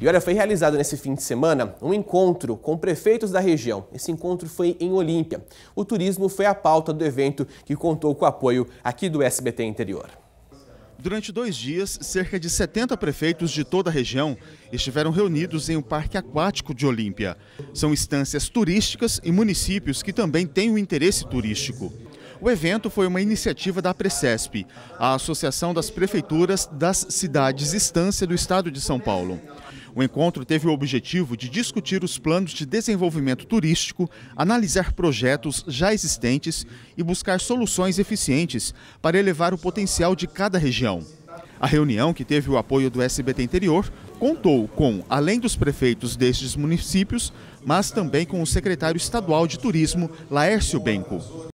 E olha, foi realizado nesse fim de semana um encontro com prefeitos da região. Esse encontro foi em Olímpia. O turismo foi a pauta do evento que contou com o apoio aqui do SBT Interior. Durante dois dias, cerca de 70 prefeitos de toda a região estiveram reunidos em um parque aquático de Olímpia. São instâncias turísticas e municípios que também têm o um interesse turístico. O evento foi uma iniciativa da Precesp, a Associação das Prefeituras das Cidades Estância do Estado de São Paulo. O encontro teve o objetivo de discutir os planos de desenvolvimento turístico, analisar projetos já existentes e buscar soluções eficientes para elevar o potencial de cada região. A reunião, que teve o apoio do SBT Interior, contou com, além dos prefeitos destes municípios, mas também com o secretário estadual de Turismo, Laércio Benco.